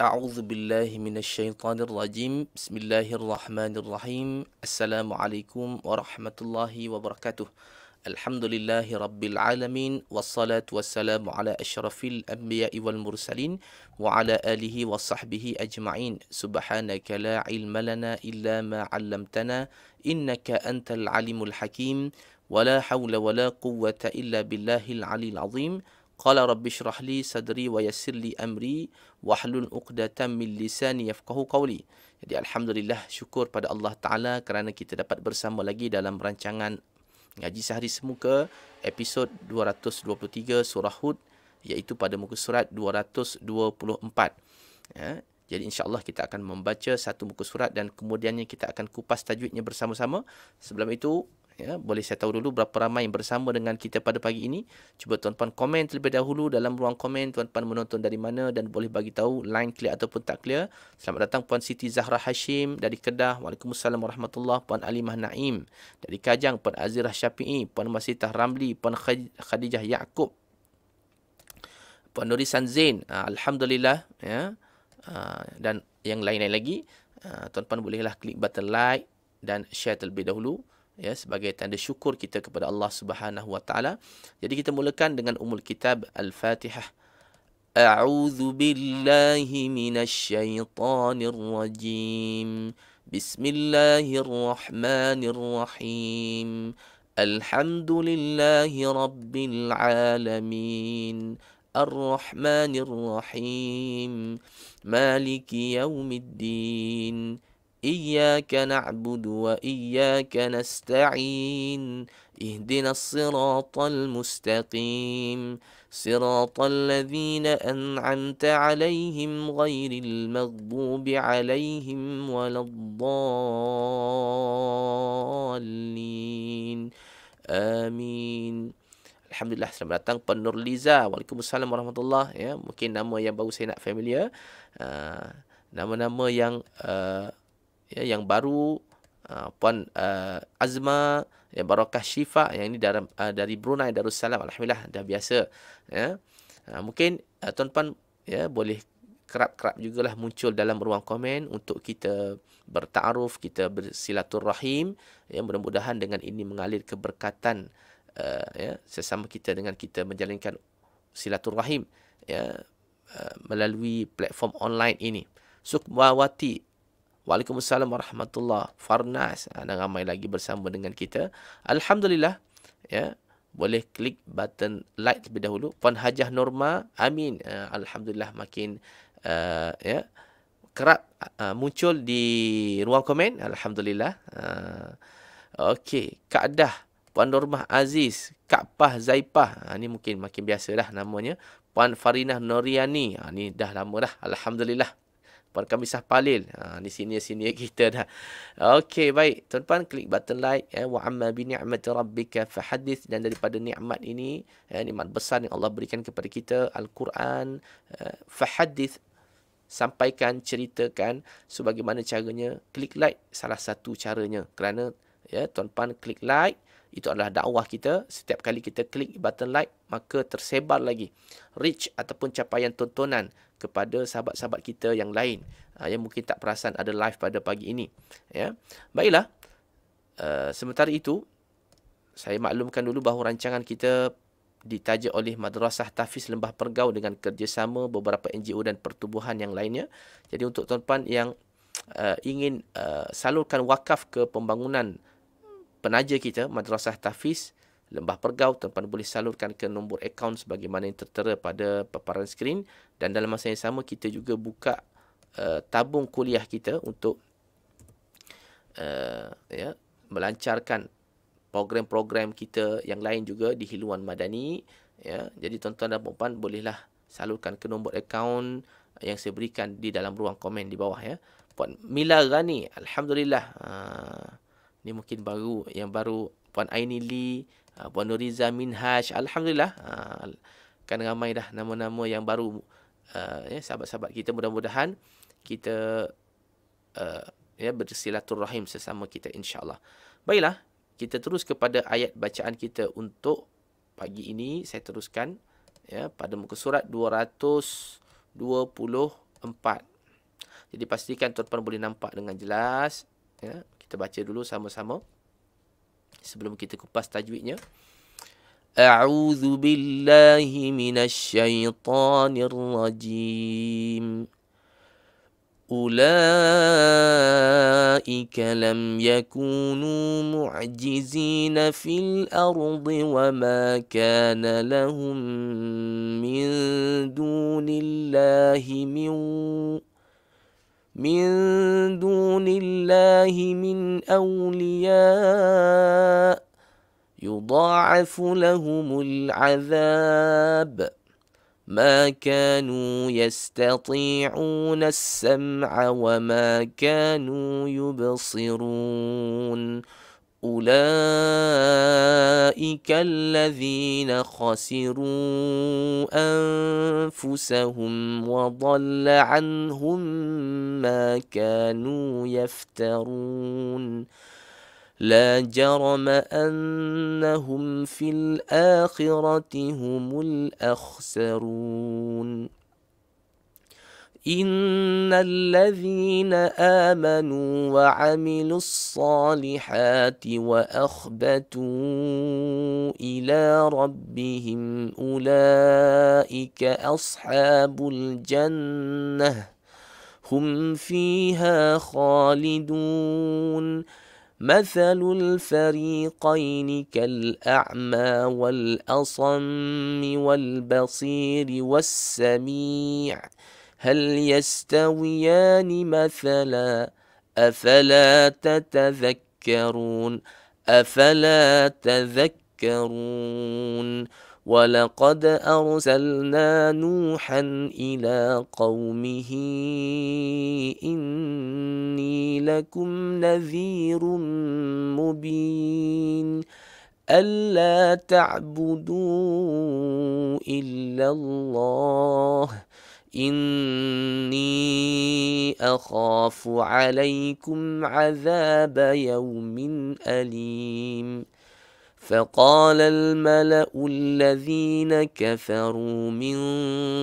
أعوذ بالله من الشيطان الرجيم بسم الله الرحمن الرحيم السلام عليكم ورحمة الله وبركاته الحمد لله رب العالمين والصلاة والسلام على أشرف الأنبياء والمرسلين وعلى آله وصحبه أجمعين سبحانك لا علم لنا إلا ما علمتنا إنك أنت العليم الحكيم ولا حول ولا قوة إلا بالله العلي العظيم Qala rabbi syrah li sadri wa yassir li amri wa hlul uqdatan min lisani yafqahu qawli. Jadi Alhamdulillah syukur pada Allah Ta'ala kerana kita dapat bersama lagi dalam rancangan Ngaji Sehari Semuka episod 223 surah Hud iaitu pada muka surat 224. Ya. Jadi insyaAllah kita akan membaca satu muka surat dan kemudiannya kita akan kupas tajwidnya bersama-sama. Sebelum itu, ya boleh saya tahu dulu berapa ramai yang bersama dengan kita pada pagi ini cuba tuan-tuan komen terlebih dahulu dalam ruang komen tuan-tuan menonton dari mana dan boleh bagi tahu line clear ataupun tak clear selamat datang puan Siti Zahra Hashim dari Kedah Waalaikumsalam warahmatullahi puan Alimah Naim dari Kajang puan Azirah Syafie puan Masitah Ramli puan Khadijah Yaakob puan Nuri Zain. Ah, alhamdulillah ya ah, dan yang lain-lain lagi ah, tuan-tuan bolehlah klik button like dan share terlebih dahulu ya sebagai tanda syukur kita kepada Allah Subhanahu wa taala. Jadi kita mulakan dengan umul kitab Al-Fatihah. A'udzu billahi minasyaitonir rajim. Bismillahirrahmanirrahim. Alhamdulillahi rabbil alamin. Ar-Rahmanir Maliki yaumiddin. إياك نعبد وإياك نستعين اهدنا الصراط المستقيم صراط الذين أنعمت عليهم غير المغضوب عليهم ولا الضالين آمين Alhamdulillah selamat datang Puan Nurliza Waalaikumsalam warahmatullahi ya Mungkin nama yang baru saya nak familiar uh, Nama-nama yang uh, ya, yang baru uh, puan uh, Azma ya barakah Syifa yang ini dari uh, dari Brunei Darussalam alhamdulillah dah biasa ya uh, mungkin uh, tuan-tuan ya boleh kerap-kerap jugalah muncul dalam ruang komen untuk kita bertaruf kita bersilaturrahim. ya mudah-mudahan dengan ini mengalir keberkatan uh, ya sesama kita dengan kita menjalinkan silaturrahim ya uh, melalui platform online ini Sukmawati Waalaikumsalam warahmatullahi Farnas. Ada ah, ramai lagi bersama dengan kita. Alhamdulillah. Ya. Boleh klik button like terlebih dahulu. Puan Hajah Norma. Amin. Uh, Alhamdulillah makin uh, ya kerap uh, muncul di ruang komen. Alhamdulillah. Uh, Okey. Kak Dah. Puan Norma Aziz. Kak Pah Zaipah. Uh, ini mungkin makin biasa dah namanya. Puan Farinah Noriani. Uh, ini dah lama dah. Alhamdulillah. Puan Kamisah Palil. Ha, ni sini sini kita dah. Okey, baik. Tuan-puan, klik button like. Eh, wa amma bi ni'mati rabbika fahadith. Dan daripada nikmat ini, eh, ni'mat besar yang Allah berikan kepada kita. Al-Quran. Eh, fahadith. Sampaikan, ceritakan. Sebagaimana caranya. Klik like. Salah satu caranya. Kerana, ya, tuan-puan, klik like. Itu adalah dakwah kita. Setiap kali kita klik button like, maka tersebar lagi reach ataupun capaian tontonan kepada sahabat-sahabat kita yang lain uh, yang mungkin tak perasan ada live pada pagi ini. Ya. Baiklah. Uh, sementara itu, saya maklumkan dulu bahawa rancangan kita ditaja oleh Madrasah Tafiz Lembah Pergau dengan kerjasama beberapa NGO dan pertubuhan yang lainnya. Jadi untuk tuan-tuan yang uh, ingin uh, salurkan wakaf ke pembangunan penaja kita, Madrasah Tafiz, Lembah Pergau, tempat boleh salurkan ke nombor akaun sebagaimana yang tertera pada paparan skrin. Dan dalam masa yang sama, kita juga buka uh, tabung kuliah kita untuk uh, ya, melancarkan program-program kita yang lain juga di Hiluan Madani. Ya. Jadi tuan-tuan dan puan-puan bolehlah salurkan ke nombor akaun yang saya berikan di dalam ruang komen di bawah ya. Puan Mila Rani, Alhamdulillah. Uh, ini mungkin baru yang baru Puan Aini Lee, ah, Puan Nuriza Minhaj. Alhamdulillah. Ah, kan ramai dah nama-nama yang baru ah, ya, sahabat-sahabat kita mudah-mudahan kita ya bersilaturahim sesama kita insya-Allah. Baiklah, kita terus kepada ayat bacaan kita untuk pagi ini saya teruskan ya pada muka surat 224. Jadi pastikan tuan-tuan boleh nampak dengan jelas ya kita baca dulu sama-sama sebelum kita kupas tajwidnya a'udzu billahi minasyaitonir rajim أولئك لم يكونوا معجزين في الأرض وما كان لهم من دون الله من من دون الله من أولياء يضاعف لهم العذاب ما كانوا يستطيعون السمع وما كانوا يبصرون أولئك الذين خسروا أنفسهم وضل عنهم ما كانوا يفترون لا جرم أنهم في الآخرة هم الأخسرون ان الذين امنوا وعملوا الصالحات واخبتوا الى ربهم اولئك اصحاب الجنه هم فيها خالدون مثل الفريقين كالاعمى والاصم والبصير والسميع هل يستويان مثلا أفلا تتذكرون أفلا تذكرون ولقد أرسلنا نوحا إلى قومه إني لكم نذير مبين ألا تعبدوا إلا الله إني أخاف عليكم عذاب يوم أليم فقال الملأ الذين كفروا من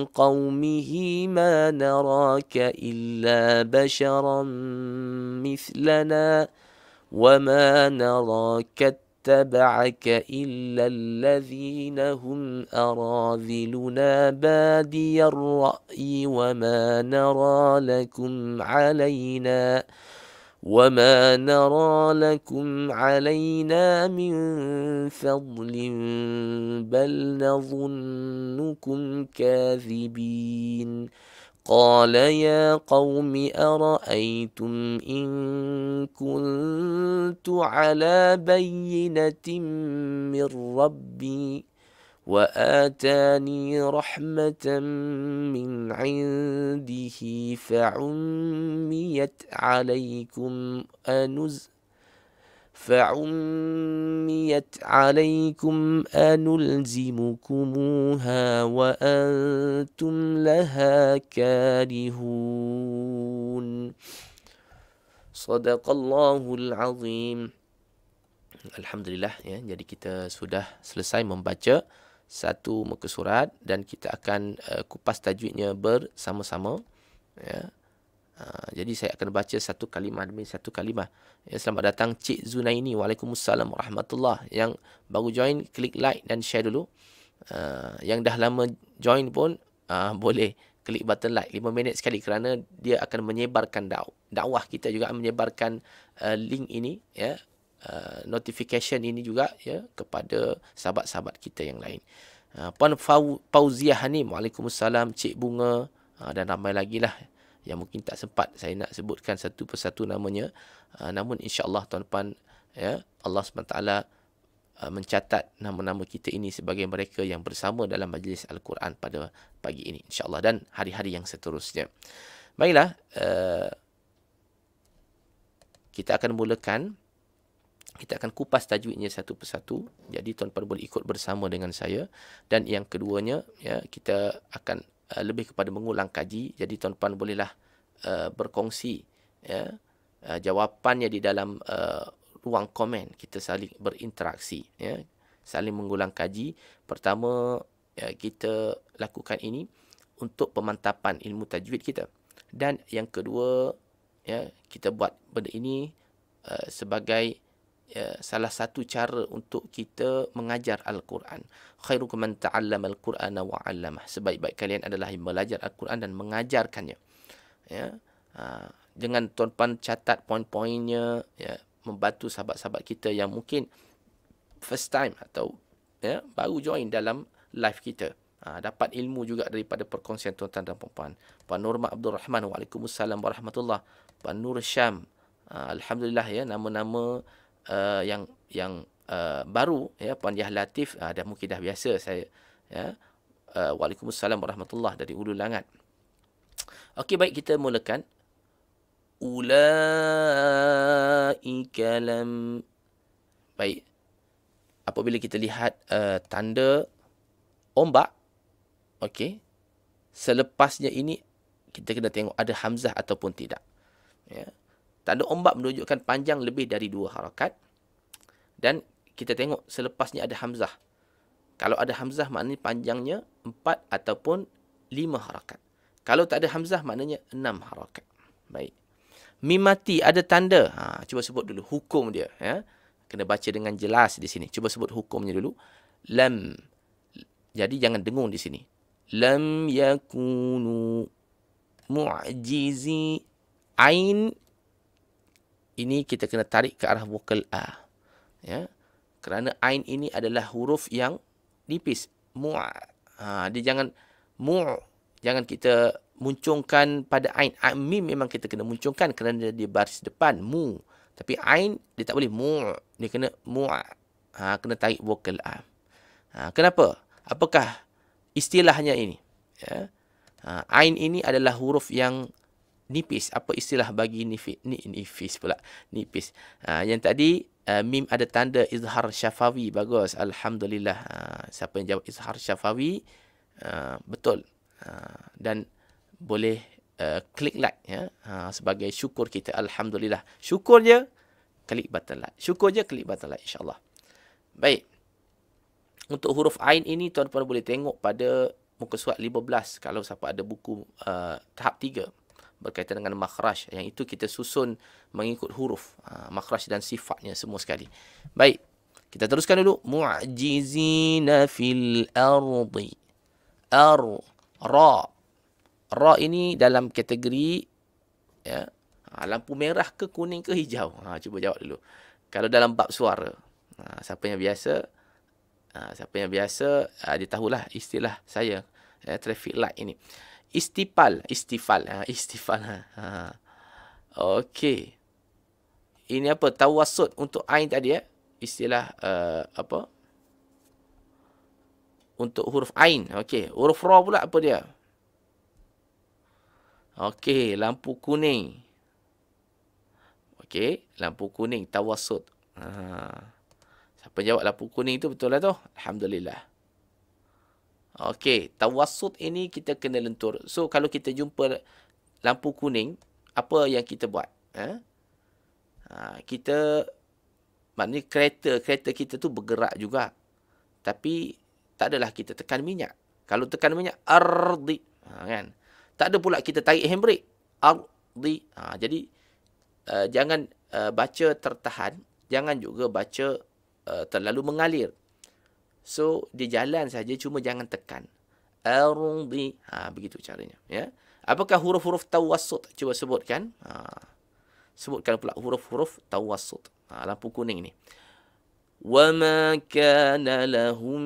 قومه ما نراك إلا بشرا مثلنا وما نراك اتبعك إلا الذين هم أراذلنا بادي الرأي وما نرى لكم علينا وما نرى لكم علينا من فضل بل نظنكم كاذبين قال يا قوم أرأيتم إن كنت على بينة من ربي وآتاني رحمة من عنده فعميت عليكم أنزل فعميت عليكم أنلزمكموها وأنتم لها كارهون صدق الله العظيم Alhamdulillah ya jadi kita sudah selesai membaca satu muka surat dan kita akan uh, kupas tajwidnya bersama-sama ya Ah, jadi saya akan baca satu kalimah demi satu kalimah. Ya, selamat datang Cik Zunaini. Waalaikumsalam warahmatullahi Yang baru join, klik like dan share dulu. Uh, yang dah lama join pun uh, boleh klik button like 5 minit sekali kerana dia akan menyebarkan dakwah. Dakwah kita juga menyebarkan uh, link ini ya. Uh, notification ini juga ya kepada sahabat-sahabat kita yang lain. Uh, Puan Fauziah Hanim, Waalaikumsalam, Cik Bunga uh, dan ramai lagi lah yang mungkin tak sempat saya nak sebutkan satu persatu namanya uh, namun insyaallah tuan-tuan ya Allah SWT uh, mencatat nama-nama kita ini sebagai mereka yang bersama dalam majlis al-Quran pada pagi ini insyaallah dan hari-hari yang seterusnya baiklah uh, kita akan mulakan kita akan kupas tajwidnya satu persatu. Jadi tuan-tuan boleh ikut bersama dengan saya. Dan yang keduanya, ya, kita akan uh, lebih kepada mengulang kaji jadi tuan-tuan bolehlah uh, berkongsi ya uh, jawapannya di dalam uh, ruang komen kita saling berinteraksi ya saling mengulang kaji pertama ya, kita lakukan ini untuk pemantapan ilmu tajwid kita dan yang kedua ya kita buat benda ini uh, sebagai ya, salah satu cara untuk kita mengajar al-Quran. Khairukum man ta'allama al quran wa 'allamah. Sebaik-baik kalian adalah yang belajar al-Quran dan mengajarkannya. Ya. Ha, dengan tuan-tuan catat poin-poinnya ya, membantu sahabat-sahabat kita yang mungkin first time atau ya, baru join dalam live kita. Ha, dapat ilmu juga daripada perkongsian tuan-tuan dan puan-puan. Puan Norma Abdul Rahman, Waalaikumsalam Warahmatullahi Puan Nur Syam, ha, Alhamdulillah ya, nama-nama uh, yang yang uh, baru ya Puan Yah Latif uh, dah mungkin dah biasa saya ya uh, Waalaikumsalam warahmatullahi dari ulul Langat. Okey baik kita mulakan ulaika lam baik apabila kita lihat uh, tanda ombak okey selepasnya ini kita kena tengok ada hamzah ataupun tidak ya Tanda ombak menunjukkan panjang lebih dari dua harakat. Dan kita tengok selepasnya ada hamzah. Kalau ada hamzah maknanya panjangnya empat ataupun lima harakat. Kalau tak ada hamzah maknanya enam harakat. Baik. Mimati ada tanda. Ha, cuba sebut dulu hukum dia. Ya. Kena baca dengan jelas di sini. Cuba sebut hukumnya dulu. Lam. Jadi jangan dengung di sini. Lam yakunu mu'jizi. Ain ini kita kena tarik ke arah vokal a ya kerana ain ini adalah huruf yang nipis mu ha, dia jangan mu jangan kita muncungkan pada ain mim memang kita kena muncungkan kerana dia di baris depan mu tapi ain dia tak boleh mu dia kena mu ha, kena tarik vokal a ha, kenapa apakah istilahnya ini ya ha, ain ini adalah huruf yang nipis apa istilah bagi nifis ni nifis pula nipis ha, yang tadi uh, mim ada tanda izhar syafawi bagus alhamdulillah ha, siapa yang jawab izhar syafawi uh, betul ha, dan boleh uh, klik like ya ha, sebagai syukur kita alhamdulillah syukur je klik button like syukur je klik button like insyaallah baik untuk huruf ain ini tuan-tuan boleh tengok pada muka surat 15 kalau siapa ada buku uh, tahap 3 berkaitan dengan makhraj yang itu kita susun mengikut huruf ha, makhraj dan sifatnya semua sekali. Baik. Kita teruskan dulu mu'jizina fil ardi. Ar ra. Ra ini dalam kategori ya ha, lampu merah ke kuning ke hijau. Ha cuba jawab dulu. Kalau dalam bab suara. Ha siapa yang biasa ha, siapa yang biasa ha, dia tahulah istilah saya ya, traffic light ini istifal istifal ha istifal ha, ha. okey ini apa tawasud untuk ain tadi ya eh? istilah uh, apa untuk huruf ain okay huruf ra pula apa dia okay lampu kuning okay lampu kuning tawasud ha siapa jawab lampu kuning tu betul lah tu alhamdulillah Okey, tawasud ini kita kena lentur. So, kalau kita jumpa lampu kuning, apa yang kita buat? Eh? Ha, kita, maknanya kereta, kereta kita tu bergerak juga. Tapi, tak adalah kita tekan minyak. Kalau tekan minyak, ardi. Ha, kan? Tak ada pula kita tarik handbrake. Ardi. Ha, jadi, uh, jangan uh, baca tertahan. Jangan juga baca uh, terlalu mengalir. So dia jalan saja cuma jangan tekan. Arudhi. Ha begitu caranya ya. Apakah huruf-huruf tawassut? Cuba sebutkan. Ha. Sebutkan pula huruf-huruf tawassut. Ha lampu kuning ni. Wa ma kana lahum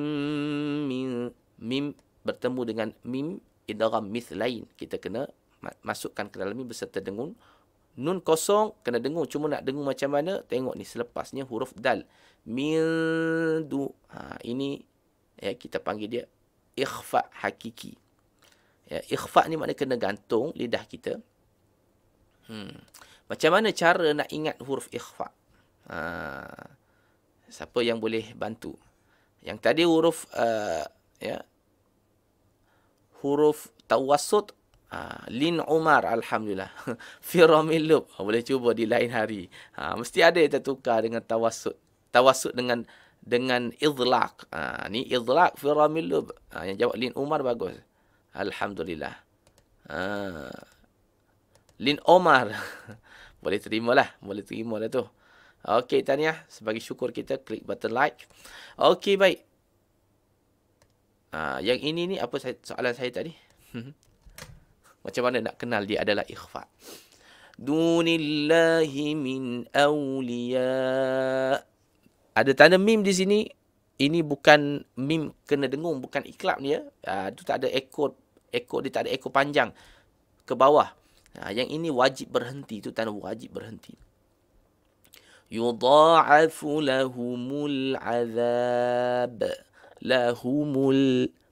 min mim bertemu dengan mim idgham mithlain. Kita kena masukkan ke dalam ni beserta dengung. nun kosong kena dengung cuma nak dengung macam mana tengok ni selepasnya huruf dal mildu. Ha, ini ya, kita panggil dia ikhfa hakiki. Ya, ikhfa ni makna kena gantung lidah kita. Hmm. Macam mana cara nak ingat huruf ikhfa? Ha, siapa yang boleh bantu? Yang tadi huruf uh, ya huruf tawassut ha, Lin Umar alhamdulillah Firamilub ha, boleh cuba di lain hari ha, mesti ada yang tertukar dengan tawasut tawasud dengan dengan idlaq. Ha, ni idlaq fi ramil lub. Ha, yang jawab Lin Umar bagus. Alhamdulillah. Ha. Lin Omar boleh terimalah. Boleh terimalah tu. Okey, tanya. Sebagai syukur kita, klik button like. Okey, baik. Ha, yang ini ni, apa saya, soalan saya tadi? Macam mana nak kenal dia adalah ikhfa. Dunillahi min awliya' ada tanda mim di sini ini bukan mim kena dengung bukan iklap ni ya itu ah, uh, tak ada ekor ekor dia tak ada ekor panjang ke bawah uh, yang ini wajib berhenti itu tanda wajib berhenti يضاعف لهم العذاب لهم ال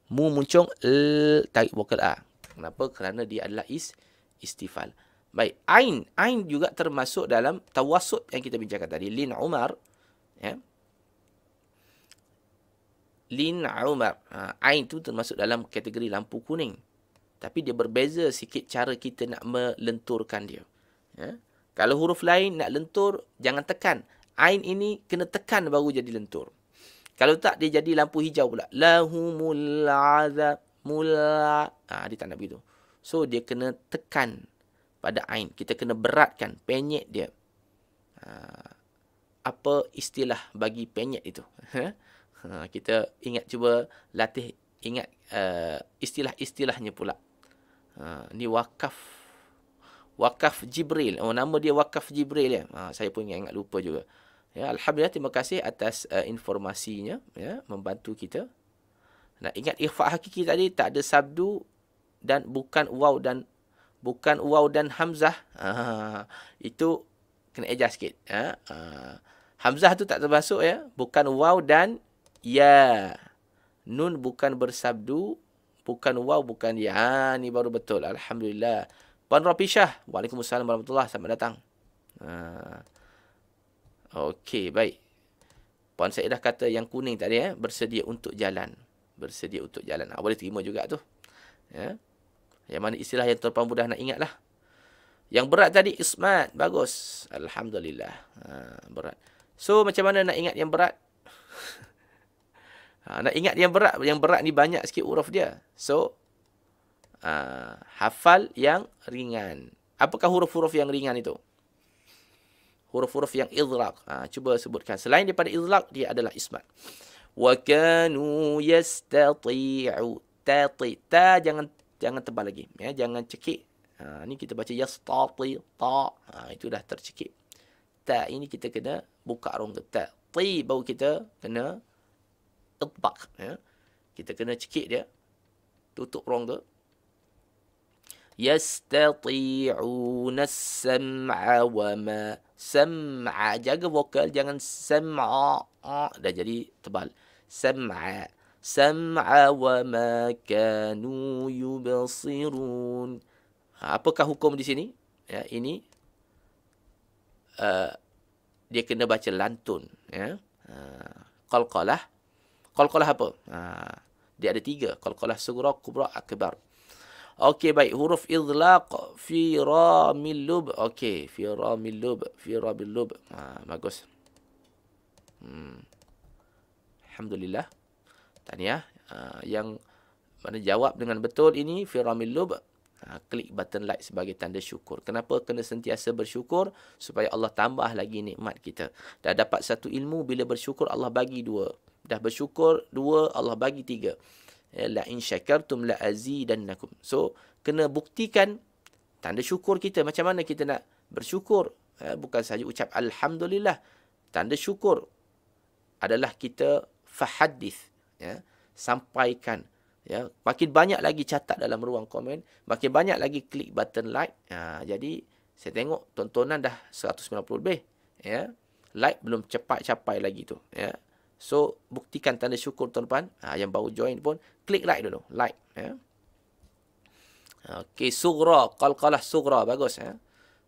مو muncung ال tarik vokal A kenapa kerana dia adalah is istifal baik ain ain juga termasuk dalam tawasud yang kita bincangkan tadi lin umar ya yeah. Lin Umar. Ha, ain tu termasuk dalam kategori lampu kuning. Tapi dia berbeza sikit cara kita nak melenturkan dia. Ya? Kalau huruf lain nak lentur, jangan tekan. Ain ini kena tekan baru jadi lentur. Kalau tak, dia jadi lampu hijau pula. Lahumul azab mula. Ha, dia tak nak begitu. So, dia kena tekan pada ain. Kita kena beratkan, penyek dia. Ha, apa istilah bagi penyek itu? Ha? Ha, kita ingat cuba latih ingat uh, istilah-istilahnya pula. Ha, ni wakaf wakaf Jibril. Oh nama dia wakaf Jibril ya. Ha, saya pun ingat, ingat lupa juga. Ya alhamdulillah terima kasih atas uh, informasinya ya membantu kita. Nah ingat ikhfa hakiki tadi tak ada sabdu dan bukan waw dan bukan waw dan hamzah. Ha, itu kena adjust sikit ya. Ha, hamzah tu tak termasuk ya. Bukan waw dan ya nun bukan bersabdu bukan waw bukan ya Ini ha, baru betul alhamdulillah puan rafisah waalaikumsalam warahmatullahi selamat datang ha. okey baik puan Syedah kata yang kuning tadi eh bersedia untuk jalan bersedia untuk jalan ha, boleh terima juga tu ya yang mana istilah yang terpang mudah nak ingat lah. yang berat tadi ismat bagus alhamdulillah ha, berat so macam mana nak ingat yang berat Ha, nak ingat yang berat. Yang berat ni banyak sikit uruf dia. So, ha, hafal yang ringan. Apakah huruf-huruf yang ringan itu? Huruf-huruf yang idhraq. Ha, cuba sebutkan. Selain daripada idhraq, dia adalah ismat. وَكَانُوا يَسْتَطِيعُ تَطِي Ta, jangan jangan tebal lagi. Ya, jangan cekik. Ha, ini kita baca yastati ta. Ha, itu dah tercekik. Ta ini kita kena buka rongga ta. Ti baru kita kena tebak ya. Kita kena cekik dia. Tutup rong tu. Yastati'una sam'a wa ma sam'a. Jaga vokal jangan sam'a. Ah, dah jadi tebal. Sam'a. Sam'a wa ma kanu yubsirun. Ha, apakah hukum di sini? Ya, ini uh, dia kena baca lantun, ya. Uh, qalqalah Qalqalah apa? Ha, dia ada tiga. Qalqalah sugra, kubra, akbar. Okey, baik. Huruf idlaq fi ra min lub. Okey, fi ra min lub. Fi ra min lub. Ha, bagus. Hmm. Alhamdulillah. Tahniah. Ha, yang mana jawab dengan betul ini, fi ra min lub. Ha, klik button like sebagai tanda syukur. Kenapa kena sentiasa bersyukur? Supaya Allah tambah lagi nikmat kita. Dah dapat satu ilmu, bila bersyukur Allah bagi dua dah bersyukur dua Allah bagi tiga eh, la in syakartum la azidannakum so kena buktikan tanda syukur kita macam mana kita nak bersyukur eh, bukan sahaja ucap alhamdulillah tanda syukur adalah kita fahadith ya sampaikan ya makin banyak lagi catat dalam ruang komen makin banyak lagi klik button like ya, jadi saya tengok tontonan dah 190 lebih ya like belum cepat capai lagi tu ya So, buktikan tanda syukur tuan-tuan. Ha, yang baru join pun, klik like dulu. Like. Ya. Okey, sugra. Qalqalah sugra. Bagus. Ya.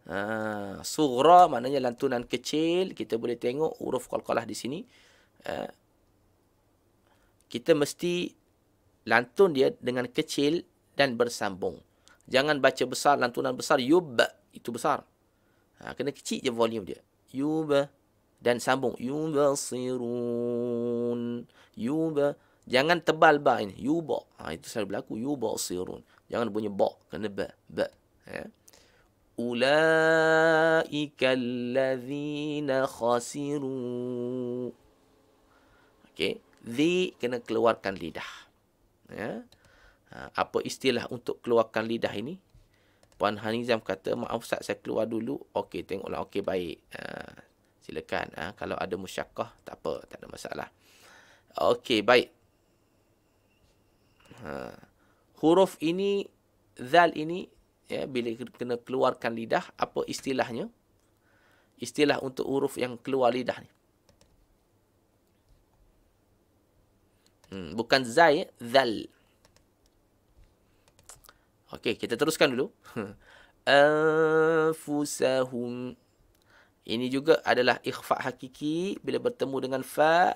Ha, sugra maknanya lantunan kecil. Kita boleh tengok huruf qalqalah di sini. Ha, kita mesti lantun dia dengan kecil dan bersambung. Jangan baca besar, lantunan besar. Yub. Itu besar. Ha, kena kecil je volume dia. Yub. Yub dan sambung yubasirun yub jangan tebal ba ini yuba ha itu selalu berlaku yubasirun jangan bunyi ba kena ba ba ya ulaika allazina khasiru okey zi kena keluarkan lidah ya ha, apa istilah untuk keluarkan lidah ini Puan Hanizam kata, maaf Ustaz, saya keluar dulu. Okey, tengoklah. Okey, baik. Ha, Silakan. Ha? Kalau ada musyakah, tak apa. Tak ada masalah. Okey, baik. Ha. Huruf ini, zal ini, ya, bila kena keluarkan lidah, apa istilahnya? Istilah untuk huruf yang keluar lidah ni. Hmm, bukan zai, ya, zal. Okey, kita teruskan dulu. Anfusahum. Ini juga adalah ikhfa hakiki bila bertemu dengan fa.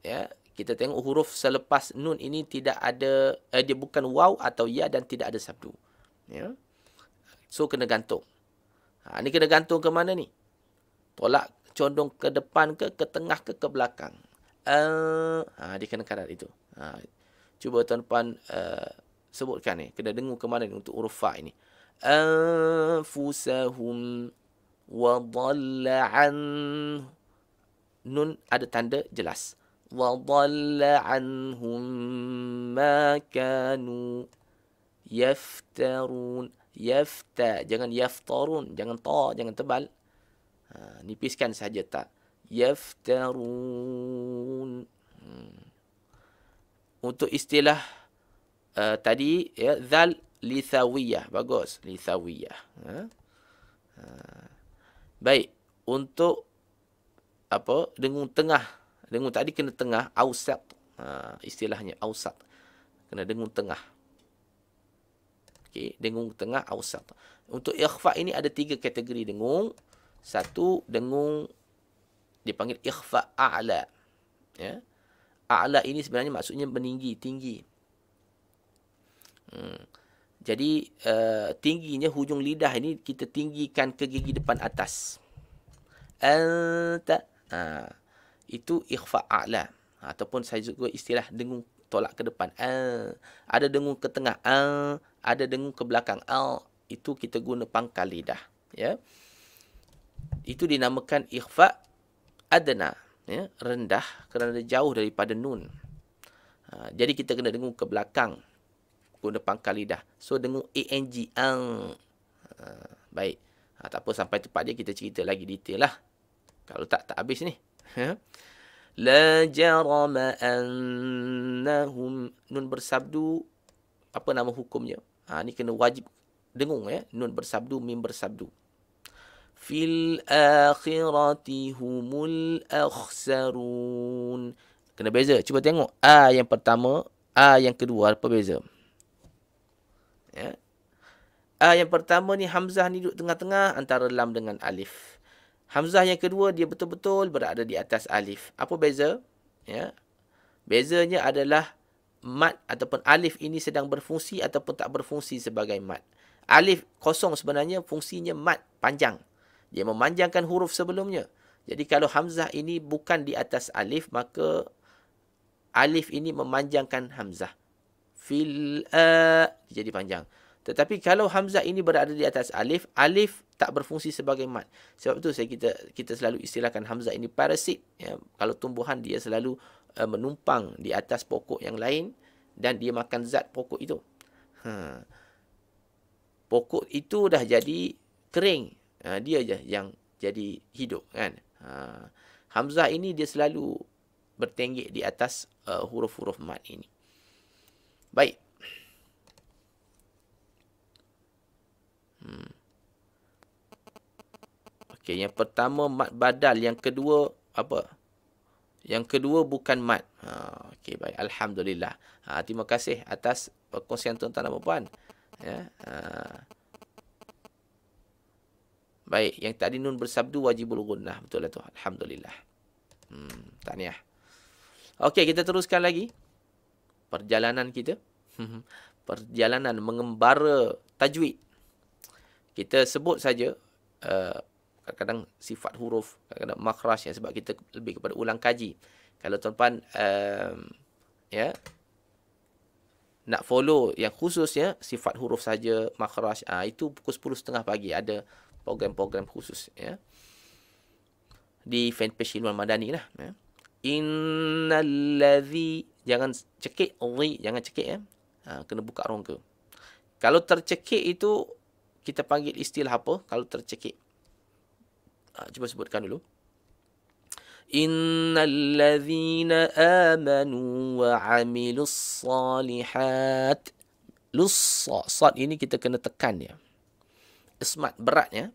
Ya, kita tengok huruf selepas nun ini tidak ada eh, dia bukan waw atau ya dan tidak ada sabdu. Ya. So kena gantung. Ha, ini kena gantung ke mana ni? Tolak condong ke depan ke ke tengah ke ke belakang. Uh, ha, dia kena kadar itu. Ha, cuba tuan-tuan uh, eh, sebutkan ni. Kena dengung ke mana ni untuk huruf fa ini. Anfusahum. Eh, uh, wadalla an nun ada tanda jelas wadalla anhum ma kanu yaftarun yafta jangan yaftarun jangan ta jangan tebal ha, nipiskan saja tak yaftarun hmm. untuk istilah uh, tadi ya zal lithawiyah bagus lithawiyah ha? ha. Baik, untuk apa? Dengung tengah. Dengung tadi kena tengah, ausat. Ha, istilahnya ausat. Kena dengung tengah. Okey, dengung tengah ausat. Untuk ikhfa ini ada tiga kategori dengung. Satu dengung dipanggil ikhfa a'la. Ya. A'la ini sebenarnya maksudnya meninggi, tinggi. Hmm. Jadi uh, tingginya hujung lidah ini kita tinggikan ke gigi depan atas. Anta. Ha. Itu ikhfa a'la. Ha, ataupun saya juga istilah dengung tolak ke depan. Al. Ada dengung ke tengah. Al. Ada dengung ke belakang. Al. Itu kita guna pangkal lidah. Ya. Itu dinamakan ikhfa adna. Ya. Rendah kerana jauh daripada nun. Ha. Jadi kita kena dengung ke belakang guna pangkal lidah. So dengung ang. Ang. Ha, baik. Ha, tak apa sampai tempat dia kita cerita lagi detail lah. Kalau tak tak habis ni. Ha? La jarama annahum nun bersabdu apa nama hukumnya? Ha ni kena wajib dengung ya nun bersabdu mim bersabdu. Fil akhirati humul akhsarun. Kena beza. Cuba tengok. A yang pertama, A yang kedua. Apa beza? ya. Uh, yang pertama ni Hamzah ni duduk tengah-tengah antara lam dengan alif. Hamzah yang kedua dia betul-betul berada di atas alif. Apa beza? Ya. Bezanya adalah mat ataupun alif ini sedang berfungsi ataupun tak berfungsi sebagai mat. Alif kosong sebenarnya fungsinya mat panjang. Dia memanjangkan huruf sebelumnya. Jadi kalau Hamzah ini bukan di atas alif maka alif ini memanjangkan Hamzah fil jadi panjang. Tetapi kalau hamzah ini berada di atas alif, alif tak berfungsi sebagai mat. Sebab itu saya kita kita selalu istilahkan hamzah ini parasit. Ya, kalau tumbuhan dia selalu uh, menumpang di atas pokok yang lain dan dia makan zat pokok itu. Hmm. Pokok itu dah jadi kering. Uh, dia je yang jadi hidup kan. Uh, hamzah ini dia selalu bertenggek di atas uh, huruf-huruf mat ini. Baik. Hmm. Okey, yang pertama mat badal, yang kedua apa? Yang kedua bukan mat. Ha, okey, baik. Alhamdulillah. Ha, terima kasih atas perkongsian tuan-tuan dan puan. Ya. Ha. Baik, yang tadi nun bersabdu wajibul gunnah. Betul lah tu. Alhamdulillah. Hmm, tahniah. Okey, kita teruskan lagi perjalanan kita perjalanan mengembara tajwid kita sebut saja uh, kadang-kadang uh, sifat huruf kadang-kadang makhraj ya sebab kita lebih kepada ulang kaji kalau tuan-tuan um, ya nak follow yang khususnya sifat huruf saja makhraj ah uh, itu pukul 10.30 pagi ada program-program khusus ya di fanpage Ilman Madani lah ya innallazi jangan cekik ori jangan cekik ya ha, kena buka rongga kalau tercekik itu kita panggil istilah apa kalau tercekik ha, cuba sebutkan dulu innallazina amanu wa amilus salihat lussa sad ini kita kena tekan ya ismat beratnya. ya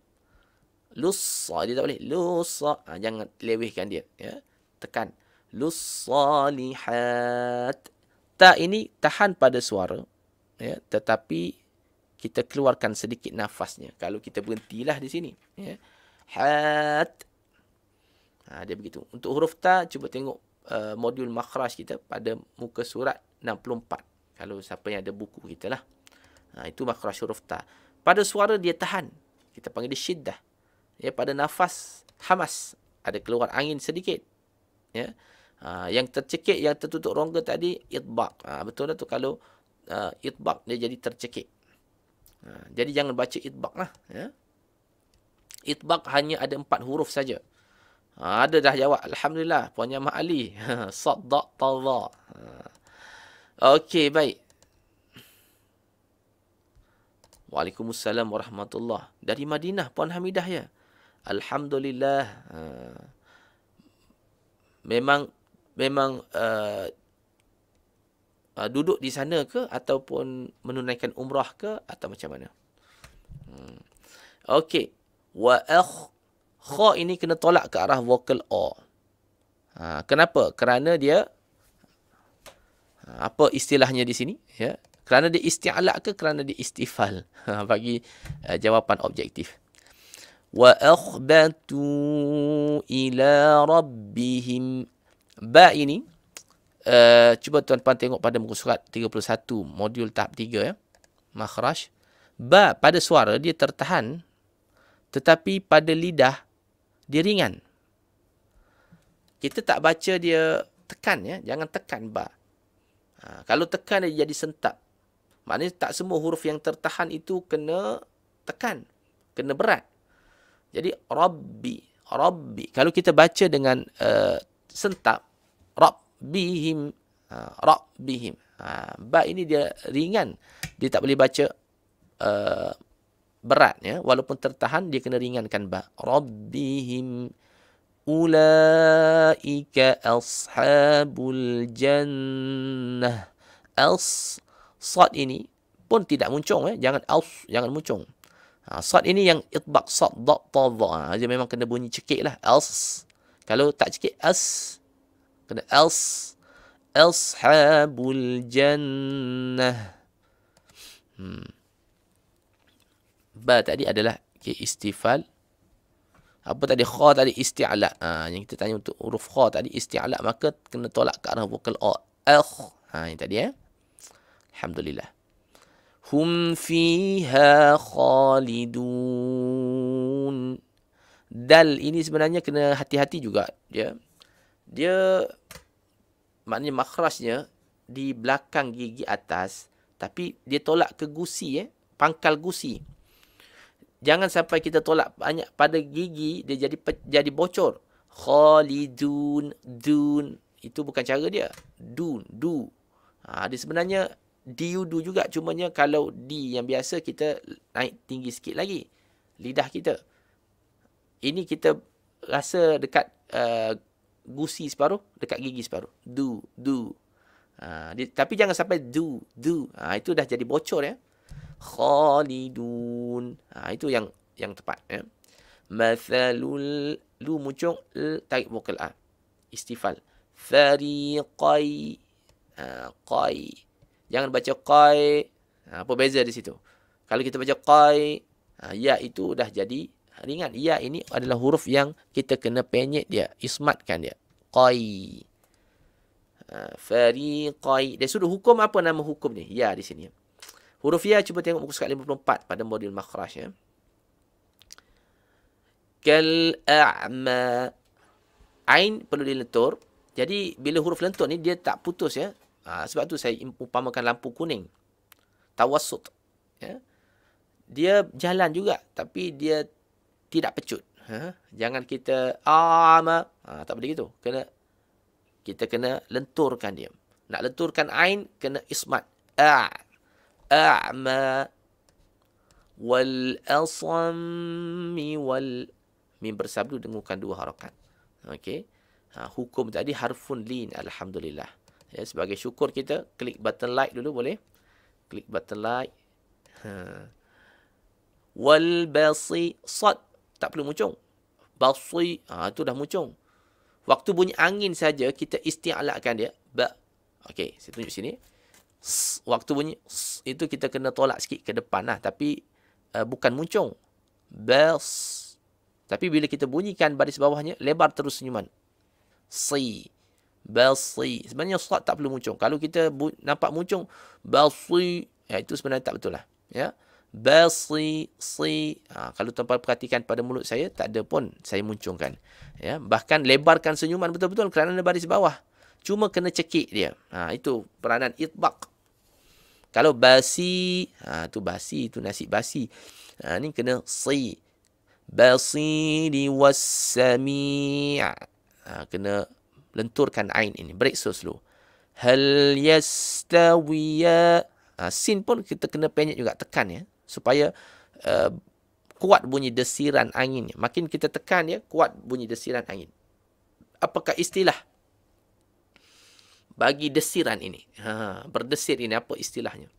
lussa dia tak boleh lussa ha, jangan lewihkan dia ya tekan lussalihat. Ta ini tahan pada suara. Ya, tetapi kita keluarkan sedikit nafasnya. Kalau kita berhentilah di sini. Ya. Hat. Ha, dia begitu. Untuk huruf ta, cuba tengok uh, modul makhraj kita pada muka surat 64. Kalau siapa yang ada buku kita lah. Ha, itu makhraj huruf ta. Pada suara dia tahan. Kita panggil dia syiddah. Ya, pada nafas, hamas. Ada keluar angin sedikit. Ya. Ha, yang tercekik yang tertutup rongga tadi itbaq. Ha, betul lah tu kalau uh, itbaq dia jadi tercekik. Ha, jadi jangan baca itbaq lah. Ya? Itbaq hanya ada empat huruf saja. Ha, ada dah jawab. Alhamdulillah. Puan Yamah Ali. Saddaq tawa. Ha. Okey, baik. Waalaikumsalam warahmatullah. Dari Madinah, Puan Hamidah ya. Alhamdulillah. Ha. Memang memang uh, uh, duduk di sana ke ataupun menunaikan umrah ke atau macam mana. Hmm. Okey. Wa akh ini kena tolak ke arah vokal o. Ha, kenapa? Kerana dia ha, apa istilahnya di sini ya kerana dia isti'la ke kerana dia istifal ha, bagi uh, jawapan objektif wa akhbatu ila rabbihim ba ini uh, cuba tuan-tuan tengok pada muka surat 31 modul tahap 3 ya makhraj ba pada suara dia tertahan tetapi pada lidah dia ringan kita tak baca dia tekan ya jangan tekan ba ha, kalau tekan dia jadi sentap maknanya tak semua huruf yang tertahan itu kena tekan kena berat jadi rabbi rabbi kalau kita baca dengan uh, eh, sentak rabbihim uh, rabbihim ha, ha ba ini dia ringan dia tak boleh baca uh, berat ya walaupun tertahan dia kena ringankan ba rabbihim ulaika ashabul jannah as sad ini pun tidak muncung ya. jangan aus jangan muncung ha, sad ini yang itbak sad dha dha ha, dia memang kena bunyi cekik lah as kalau tak cekik as kena as ashabul jannah hmm ba tadi adalah ke okay, istifal apa tadi kha tadi isti'la ha, yang kita tanya untuk huruf kha tadi isti'la maka kena tolak ke arah vokal o akh ha yang tadi eh alhamdulillah hum fiha khalidun dal ini sebenarnya kena hati-hati juga ya yeah? dia maknanya makhrajnya di belakang gigi atas tapi dia tolak ke gusi eh pangkal gusi jangan sampai kita tolak banyak pada gigi dia jadi jadi bocor khalidun dun itu bukan cara dia dun du ha dia sebenarnya diudu juga cuma nya kalau di yang biasa kita naik tinggi sikit lagi lidah kita ini kita rasa dekat uh, gusi separuh, dekat gigi separuh. Du, du. Ha, dia, tapi jangan sampai du, du. Ha, itu dah jadi bocor ya. Khalidun. Ha, itu yang yang tepat ya. Mathalul lu mucung l, tarik vokal a. Ha. Istifal. Fariqai. Ha, qai. Jangan baca qai. Ha, apa beza di situ? Kalau kita baca qai, ha, ya itu dah jadi ringan ya ini adalah huruf yang kita kena penyet dia ismatkan dia qai ha, fariqai dia suruh hukum apa nama hukum ni ya di sini huruf ya cuba tengok muka surat 54 pada modul makhraj ya kal a'ma ain perlu dilentur jadi bila huruf lentur ni dia tak putus ya ha, sebab tu saya umpamakan lampu kuning tawassut ya dia jalan juga tapi dia tidak pecut. Ha? Jangan kita ama ha, tak boleh gitu. Kena kita kena lenturkan dia. Nak lenturkan ain kena ismat. A ma, wal asam wal mim bersabdu dengungkan dua harakat. Okey. Ha, hukum tadi harfun lin alhamdulillah. Ya, sebagai syukur kita klik button like dulu boleh? Klik button like. Ha. Wal basi sad tak perlu mucung. Basri, ha, itu dah mucung. Waktu bunyi angin saja kita isti'alakan dia. Ba. Okey, saya tunjuk sini. S, waktu bunyi s, itu kita kena tolak sikit ke depan lah. Tapi uh, bukan muncung. Bas. Tapi bila kita bunyikan baris bawahnya, lebar terus senyuman. Si. Basri. Sebenarnya surat tak perlu mucung. Kalau kita nampak mucung, basri. Ya, itu sebenarnya tak betul lah. Ya basi si ha, kalau tanpa perhatikan pada mulut saya tak ada pun saya muncungkan ya bahkan lebarkan senyuman betul-betul kerana ada baris bawah cuma kena cekik dia ha, itu peranan itbaq kalau basi ha, tu basi itu nasi basi ha, ni kena si basiri wassami' ha, ha, kena lenturkan ain ini break so slow hal yastawiya ha, sin pun kita kena penyek juga tekan ya supaya uh, kuat bunyi desiran angin. Makin kita tekan ya, kuat bunyi desiran angin. Apakah istilah bagi desiran ini? Ha, berdesir ini apa istilahnya?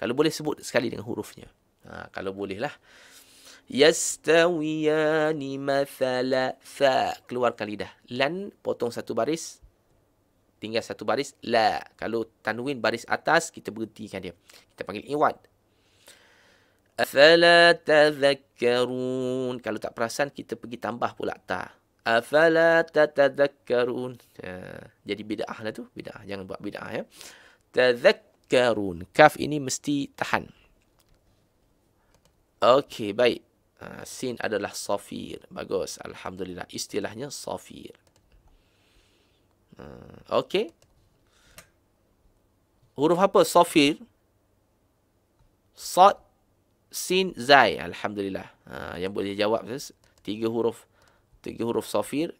Kalau boleh sebut sekali dengan hurufnya. Ha, kalau bolehlah. Yastawiyani mathala fa. Keluarkan lidah. Lan, potong satu baris. Tinggal satu baris. La. Kalau tanwin baris atas, kita berhentikan dia. Kita panggil iwat afala tadhakkarun kalau tak perasan kita pergi tambah pula ta afala tatadhakkarun ha, jadi bidah lah tu bidah jangan buat bidah ya tadhakkarun kaf ini mesti tahan okey baik ha, sin adalah safir bagus alhamdulillah istilahnya safir ha, okey huruf apa safir sad sin zai alhamdulillah ha, yang boleh jawab tu tiga huruf tiga huruf safir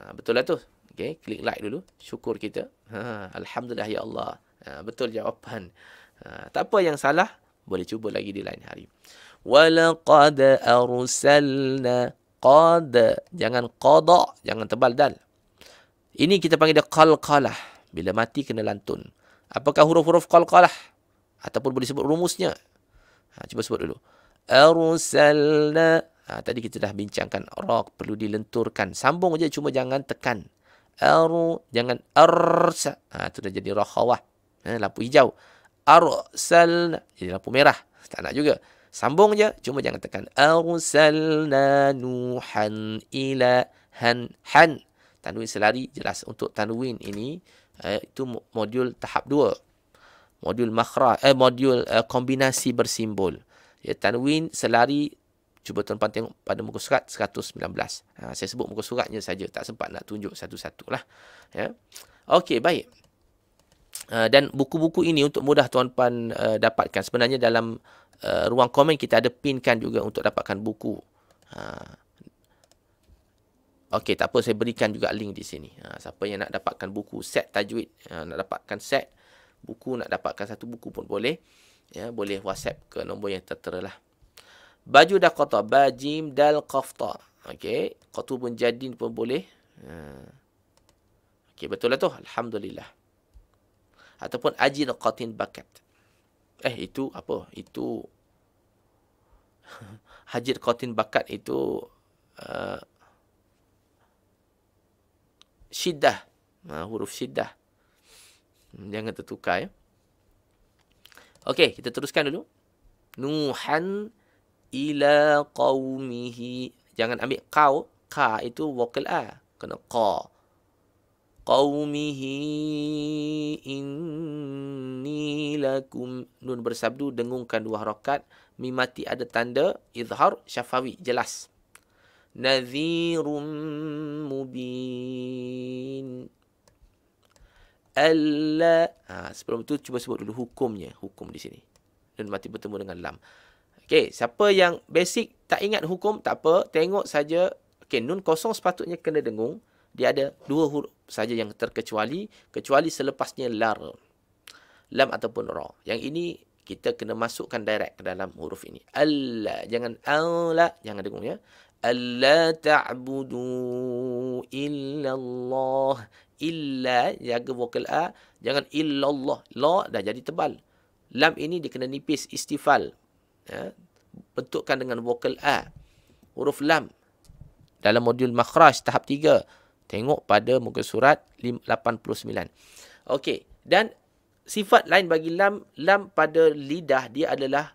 ha, betul lah tu okey klik like dulu syukur kita ha, alhamdulillah ya Allah ha, betul jawapan ha, tak apa yang salah boleh cuba lagi di lain hari walaqad arsalna qad jangan qada jangan tebal dal ini kita panggil dia qalqalah bila mati kena lantun apakah huruf-huruf qalqalah ataupun boleh sebut rumusnya Ha, cuba sebut dulu. Arsalna. Ha, tadi kita dah bincangkan rok perlu dilenturkan. Sambung aja cuma jangan tekan. Aru jangan arsa. Ha, itu dah jadi rokhawah. Ha, lampu hijau. Arsalna. Jadi lampu merah. Tak nak juga. Sambung aja cuma jangan tekan. Arsalna nuhan ila han han. Tanwin selari jelas untuk tanwin ini eh, itu modul tahap dua modul makhra eh modul uh, kombinasi bersimbol ya tanwin selari cuba tuan-tuan tengok pada muka surat 119 ha, saya sebut muka suratnya saja tak sempat nak tunjuk satu-satulah ya okey baik uh, dan buku-buku ini untuk mudah tuan-tuan uh, eh, dapatkan sebenarnya dalam uh, ruang komen kita ada pinkan juga untuk dapatkan buku ha okey tak apa saya berikan juga link di sini ha, siapa yang nak dapatkan buku set tajwid uh, nak dapatkan set buku nak dapatkan satu buku pun boleh ya boleh WhatsApp ke nombor yang tertera lah baju dah kotor bajim dal kafta okey qatu pun jadi pun boleh ha. okey betul lah tu alhamdulillah ataupun ajid qatin bakat eh itu apa itu hajid qatin bakat itu uh, syiddah uh, huruf syiddah Jangan tertukar ya. Okey, kita teruskan dulu. Nuhan ila qaumihi. Jangan ambil qaw. Ka itu vokal A. Kena qa. Qaumihi inni lakum. Nun bersabdu, dengungkan dua harokat. Mimati ada tanda. Izhar syafawi. Jelas. Nazirun mubin alla. Ha, sebelum tu cuba sebut dulu hukumnya, hukum di sini. Dan mati bertemu dengan lam. Okey, siapa yang basic tak ingat hukum, tak apa, tengok saja. Okey, nun kosong sepatutnya kena dengung. Dia ada dua huruf saja yang terkecuali, kecuali selepasnya lar. Lam ataupun ra. Yang ini kita kena masukkan direct ke dalam huruf ini. Alla, jangan alla, jangan dengung ya. Alla ta'budu illallah illa jaga vokal a jangan illallah la dah jadi tebal lam ini dia kena nipis istifal ya bentukkan dengan vokal a huruf lam dalam modul makhraj tahap 3 tengok pada muka surat 89 okey dan sifat lain bagi lam lam pada lidah dia adalah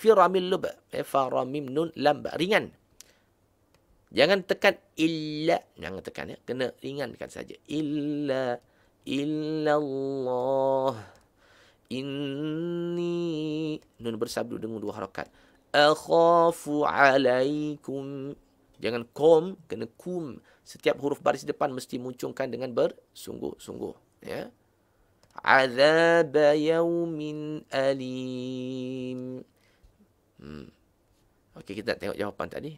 firamil lub ya, faramim nun lam ringan Jangan tekan illa. Jangan tekan ya. Kena ringankan saja. Illa. Allah Inni. Nun bersabdu dengan dua harokat. Akhafu alaikum. Jangan kom. Kena kum. Setiap huruf baris depan mesti muncungkan dengan bersungguh-sungguh. Ya. Azaba yaumin alim. Hmm. Okey, kita tengok jawapan tadi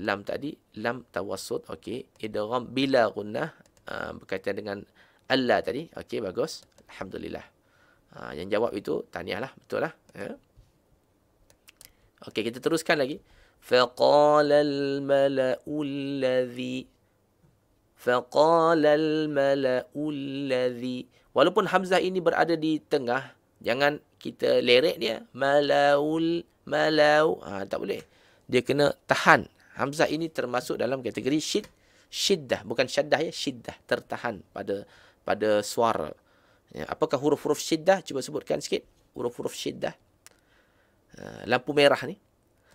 lam tadi lam tawassut okey idgham bila gunnah aa, ah, berkaitan dengan alla tadi okey bagus alhamdulillah aa, ah, yang jawab itu tahniahlah betul lah ya okey kita teruskan lagi faqala almala'u allazi faqala almala'u allazi walaupun hamzah ini berada di tengah jangan kita lerek dia malaul malau ha, tak boleh dia kena tahan Hamzah ini termasuk dalam kategori syid, syiddah. Bukan syaddah ya, syiddah. Tertahan pada pada suara. Ya, apakah huruf-huruf syiddah? Cuba sebutkan sikit. Huruf-huruf syiddah. Ha, lampu merah ni.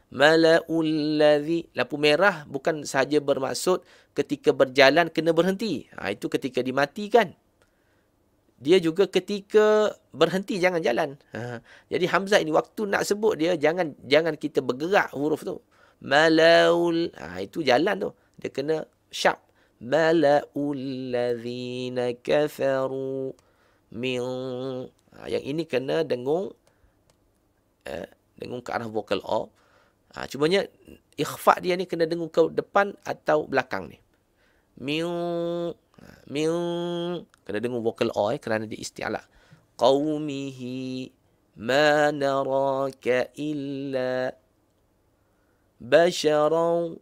Mala'ulladhi. Lampu merah bukan sahaja bermaksud ketika berjalan kena berhenti. Ha, itu ketika dimatikan. Dia juga ketika berhenti jangan jalan. Ha. ha. Jadi Hamzah ini waktu nak sebut dia jangan jangan kita bergerak huruf tu malaul ha, itu jalan tu dia kena sharp malaul ladzina kafaru min ha, yang ini kena dengung eh, dengung ke arah vokal o ha, ni, ikhfa dia ni kena dengung ke depan atau belakang ni min ha, min kena dengung vokal o eh, kerana dia isti'la qaumihi ma naraka illa basharan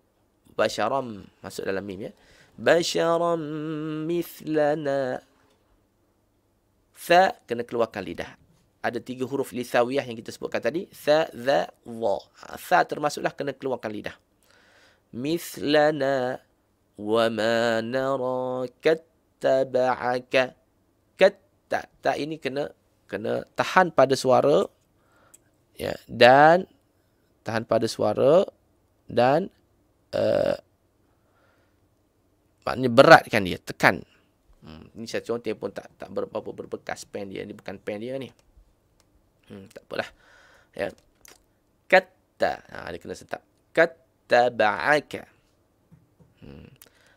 basharam masuk dalam mim ya basharam mithlana fa kena keluar lidah ada tiga huruf lisawiyah yang kita sebutkan tadi sa za wa sa ha, termasuklah kena keluar lidah mithlana wa ma nara kattaba'aka katta ta ini kena kena tahan pada suara ya dan tahan pada suara dan uh, maknanya beratkan dia, tekan. Hmm, ini saya contoh pun tak tak berapa berbekas pen dia, ni bukan pen dia ni. Hmm, tak apalah. Ya. Kata, ha, dia kena sentap. Kata ba'aka. Hmm.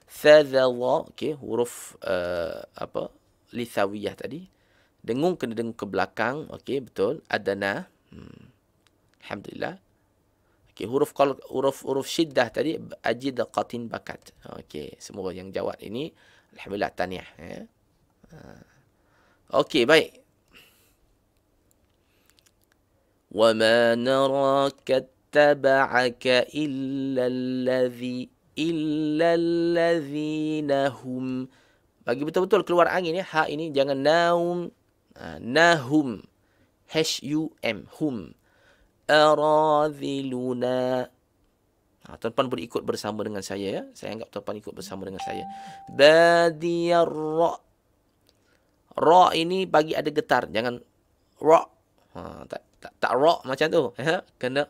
Thazawa, okay, huruf uh, apa? Lithawiyah tadi. Dengung kena dengung ke belakang, okey betul. Adana. Hmm. Alhamdulillah. Okay, huruf kal, huruf huruf syiddah tadi ajid qatin bakat. Okey, semua yang jawab ini alhamdulillah taniah ya. Ah. Okey, baik. Wa ma naraka tattaba'aka illa allazi illa allazina hum. Bagi betul-betul keluar angin ya, ha ini jangan naum. Ha, nahum. H-U-M. Hum. hum arazilna ha, tuan-tuan boleh ikut bersama dengan saya ya saya anggap tuan-tuan ikut bersama dengan saya badiyar ra ra ini bagi ada getar jangan ra ha tak tak, tak ra macam tu ya kena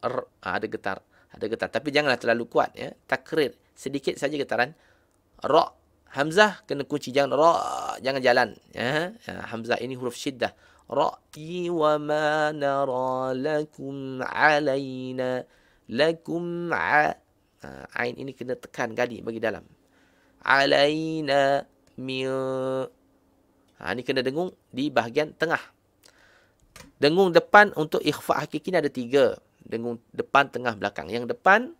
r, ha, ada getar ada getar tapi janganlah terlalu kuat ya takrir sedikit saja getaran ra hamzah kena kunci jangan ra jangan jalan ya ha, hamzah ini huruf syiddah رأيي وما نرى لكم علينا لكم ع عين ini kena tekan gadi bagi dalam علينا من ini kena dengung di bahagian tengah dengung depan untuk ikhfa hakiki ni ada tiga dengung depan tengah belakang yang depan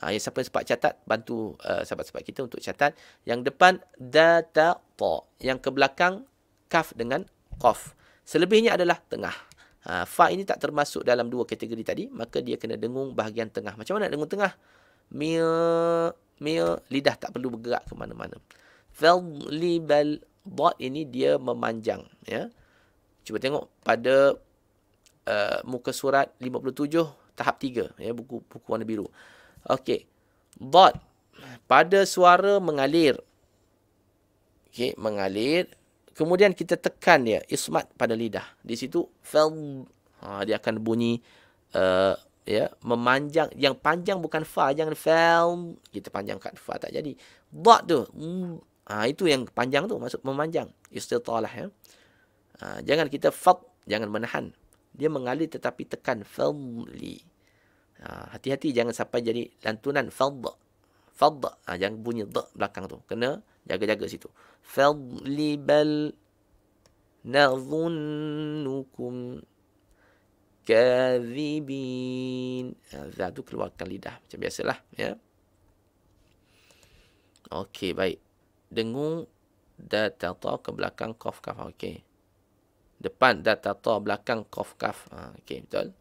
Ha, yang siapa sempat catat, bantu uh, sahabat-sahabat kita untuk catat. Yang depan, da ta ta. Yang ke belakang, kaf dengan qaf. Selebihnya adalah tengah. Ha, fa ini tak termasuk dalam dua kategori tadi. Maka dia kena dengung bahagian tengah. Macam mana nak dengung tengah? Mia, mia, lidah tak perlu bergerak ke mana-mana. Velibel bot ini dia memanjang. Ya. Cuba tengok pada uh, muka surat 57 tahap 3. Ya, buku, buku warna biru. Okey. Bot. Pada suara mengalir. Okey, mengalir kemudian kita tekan dia ismat pada lidah di situ fel ha, dia akan bunyi uh, ya memanjang yang panjang bukan fa jangan fel kita panjangkan fa tak jadi dot tu mm. ha, itu yang panjang tu maksud memanjang istitalah ya ha, jangan kita fat jangan menahan dia mengalir tetapi tekan firmly ha, hati-hati jangan sampai jadi lantunan fadda fadda ha, jangan bunyi d belakang tu kena jaga-jaga situ fadli bal nadhunnukum kadhibin za ah, tu keluarkan lidah macam biasalah ya okey baik dengung data ta ke belakang qaf kaf ah, okey depan data ta belakang kaf kaf ah, ha, okey betul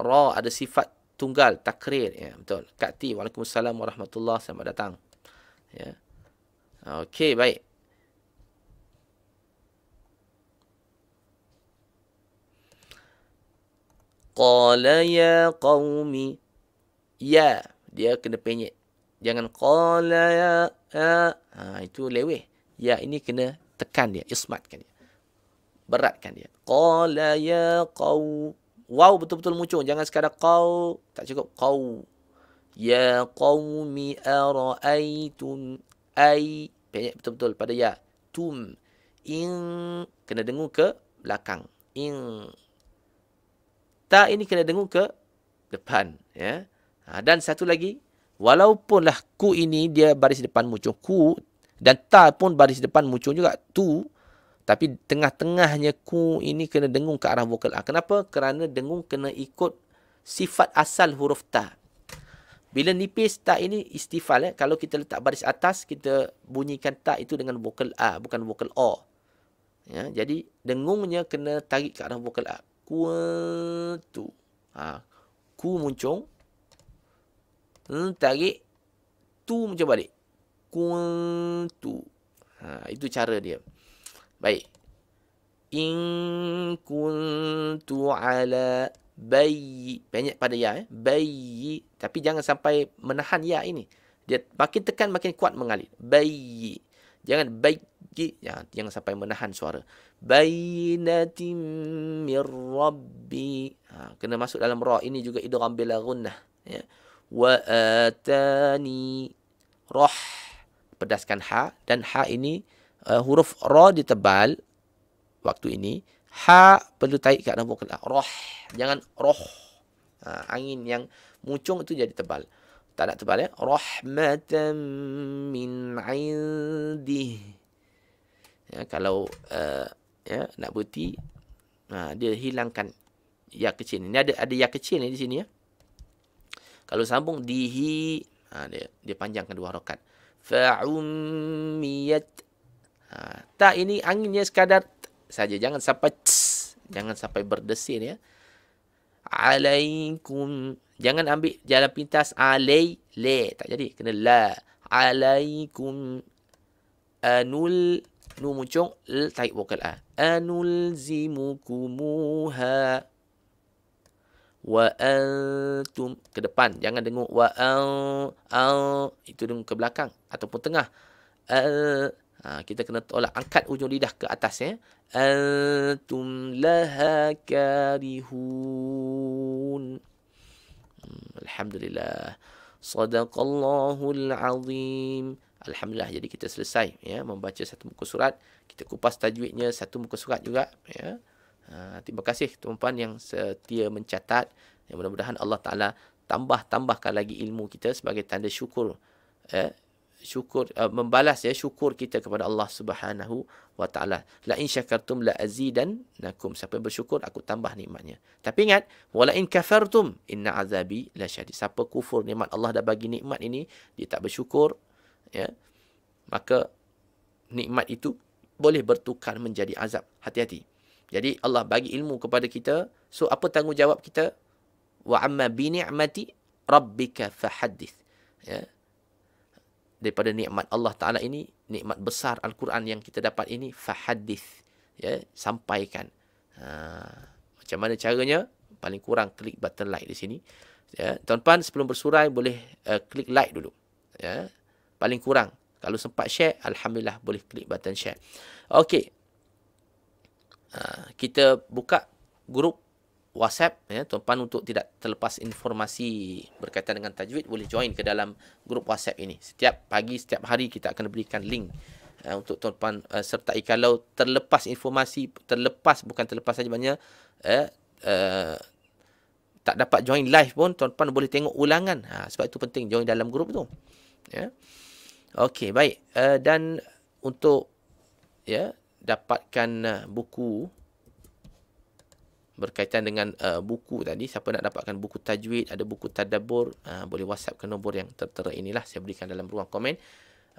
ra ada sifat tunggal takrir ya betul Kak T Waalaikumsalam warahmatullahi selamat datang ya okey baik qala ya qaumi ya dia kena penyet jangan qala ya, ya. ha, itu lewe. ya ini kena tekan dia ismatkan dia beratkan dia qala ya qaumi Wow betul-betul muncul. Jangan sekadar kau. Tak cukup. Kau. Ya qawmi ara'aytun ay. Penyek betul-betul pada ya. Tum. In. Kena dengung ke belakang. In. Ta ini kena dengung ke depan. Ya. Ha, dan satu lagi. Walaupunlah ku ini dia baris depan muncul. Ku. Dan ta pun baris depan muncul juga. Tu. Tapi tengah-tengahnya ku ini kena dengung ke arah vokal A. Kenapa? Kerana dengung kena ikut sifat asal huruf ta. Bila nipis ta ini istifal. Eh? Kalau kita letak baris atas, kita bunyikan ta itu dengan vokal A, bukan vokal O. Ya, jadi dengungnya kena tarik ke arah vokal A. Ku tu. Ha. Ku muncung. Hmm, tarik. Tu muncung balik. Ku tu. Ha, itu cara dia. Baik. In kuntu ala bayi. Banyak pada ya. Eh? Bayi. Tapi jangan sampai menahan ya ini. Dia makin tekan, makin kuat mengalir. Bayi. Jangan bayi. Jangan, ya, jangan sampai menahan suara. Bayinatim mir rabbi. Ha, kena masuk dalam roh. Ini juga idram ambil agunah. Ya. Wa atani roh. Pedaskan ha. Dan ha ini uh, huruf ra ditebal waktu ini ha perlu taik kat nombor kedua lah. roh jangan roh ha, angin yang muncung itu jadi tebal tak nak tebal ya rahmatan min indi ya kalau uh, ya nak berhenti ha, dia hilangkan ya kecil ni. ada ada ya kecil ni di sini ya kalau sambung dihi ha, dia dia panjangkan dua harokat fa'ummiyat Ha, tak ini anginnya sekadar saja jangan sampai tss, jangan sampai berdesir ya. Alaikum jangan ambil jalan pintas alai le tak jadi kena la alaikum anul nu muncung l taik vokal a anul zimukumuha wa antum ke depan jangan dengung wa al itu dengung ke belakang ataupun tengah al Ha, kita kena tolak angkat ujung lidah ke atas ya. Antum laha karihun. Hmm, Alhamdulillah. Sadaqallahul azim. Alhamdulillah jadi kita selesai ya membaca satu muka surat. Kita kupas tajwidnya satu muka surat juga ya. Ha, terima kasih tuan-tuan yang setia mencatat. Ya, mudah-mudahan Allah Taala tambah-tambahkan lagi ilmu kita sebagai tanda syukur eh, syukur uh, membalas ya syukur kita kepada Allah Subhanahu wa taala la in syakartum la Nakum. siapa yang bersyukur aku tambah nikmatnya tapi ingat wala in kafartum inna azabi la syadid siapa kufur nikmat Allah dah bagi nikmat ini dia tak bersyukur ya maka nikmat itu boleh bertukar menjadi azab hati-hati jadi Allah bagi ilmu kepada kita so apa tanggungjawab kita wa amma bi ni'mati rabbika fahaddith ya daripada nikmat Allah Taala ini, nikmat besar Al-Quran yang kita dapat ini fahadith ya, sampaikan. Ha, macam mana caranya? Paling kurang klik button like di sini. Ya, tuan-tuan sebelum bersurai boleh uh, klik like dulu. Ya. Paling kurang kalau sempat share, alhamdulillah boleh klik button share. Okey. Ha, kita buka grup WhatsApp ya tuan-tuan untuk tidak terlepas informasi berkaitan dengan tajwid boleh join ke dalam grup WhatsApp ini. Setiap pagi setiap hari kita akan berikan link uh, untuk tuan-tuan uh, eh, sertai kalau terlepas informasi terlepas bukan terlepas saja banyak, eh uh, tak dapat join live pun tuan-tuan boleh tengok ulangan. Ha sebab itu penting join dalam grup tu. Ya. Yeah. Okey baik uh, dan untuk ya yeah, dapatkan uh, buku berkaitan dengan uh, buku tadi siapa nak dapatkan buku tajwid ada buku tadabbur uh, boleh WhatsApp ke nombor yang tertera inilah saya berikan dalam ruang komen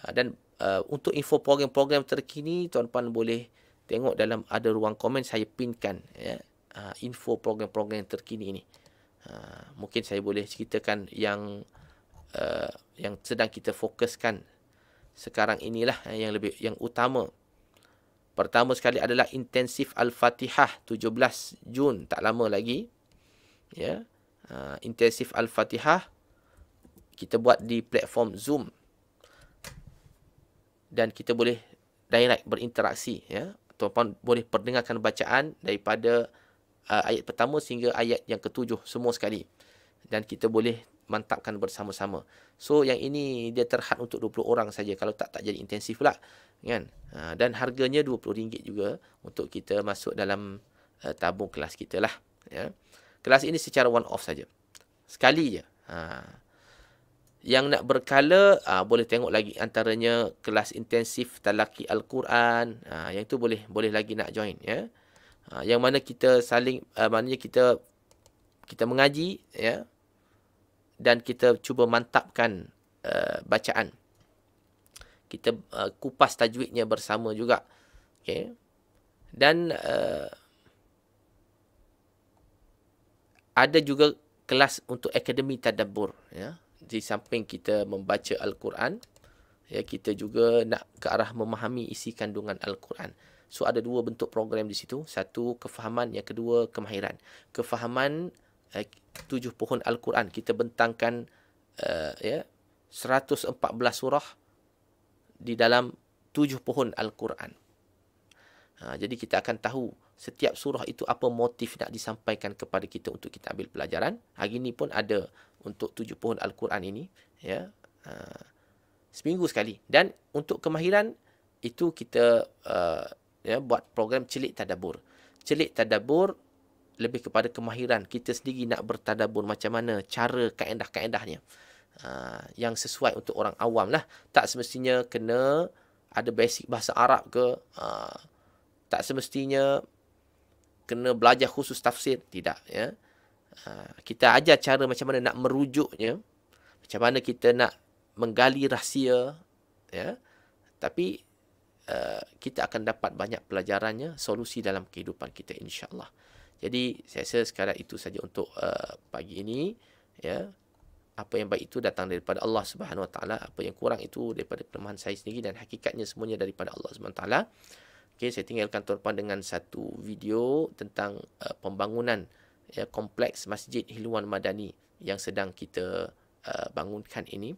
uh, dan uh, untuk info program-program terkini tuan-tuan boleh tengok dalam ada ruang komen saya pinkan ya uh, info program-program yang terkini ini uh, mungkin saya boleh ceritakan yang uh, yang sedang kita fokuskan sekarang inilah uh, yang lebih yang utama Pertama sekali adalah intensif Al-Fatihah 17 Jun tak lama lagi. Ya. Uh, intensif Al-Fatihah kita buat di platform Zoom. Dan kita boleh direct berinteraksi ya. ataupun boleh perdengarkan bacaan daripada uh, ayat pertama sehingga ayat yang ketujuh semua sekali. Dan kita boleh mantapkan bersama-sama. So yang ini dia terhad untuk 20 orang saja kalau tak tak jadi intensif pula kan uh, dan harganya RM20 juga untuk kita masuk dalam uh, tabung kelas kita lah ya kelas ini secara one off saja sekali je ha yang nak berkala aa, ha, boleh tengok lagi antaranya kelas intensif talaki al-Quran aa, ha, yang tu boleh boleh lagi nak join ya aa, yang mana kita saling aa, eh, maknanya kita kita mengaji ya dan kita cuba mantapkan aa, eh, bacaan kita uh, kupas tajwidnya bersama juga. Okay. Dan uh, ada juga kelas untuk akademi tadabbur. Ya. Di samping kita membaca Al-Quran, ya, kita juga nak ke arah memahami isi kandungan Al-Quran. So ada dua bentuk program di situ. Satu kefahaman, yang kedua kemahiran. Kefahaman eh, tujuh pohon Al-Quran. Kita bentangkan uh, ya, 114 surah di dalam tujuh pohon Al-Quran. Ha, jadi kita akan tahu setiap surah itu apa motif nak disampaikan kepada kita untuk kita ambil pelajaran. Hari ini pun ada untuk tujuh pohon Al-Quran ini. Ya. Ha, seminggu sekali. Dan untuk kemahiran itu kita uh, ya, buat program Celik Tadabur. Celik Tadabur lebih kepada kemahiran. Kita sendiri nak bertadabur macam mana cara kaedah-kaedahnya. kaedah kaedahnya Ah, yang sesuai untuk orang awam lah. Tak semestinya kena ada basic bahasa Arab ke. Uh, tak semestinya kena belajar khusus tafsir. Tidak. Ya. Uh, kita ajar cara macam mana nak merujuknya. Macam mana kita nak menggali rahsia. Ya. Tapi uh, kita akan dapat banyak pelajarannya. Solusi dalam kehidupan kita insyaAllah. Jadi saya rasa sekadar itu saja untuk uh, pagi ini. Ya apa yang baik itu datang daripada Allah Subhanahu Wa Taala apa yang kurang itu daripada kelemahan saya sendiri dan hakikatnya semuanya daripada Allah Subhanahu Wa Taala okey saya tinggalkan tuan-tuan dengan satu video tentang uh, pembangunan ya, kompleks Masjid Hilwan Madani yang sedang kita uh, bangunkan ini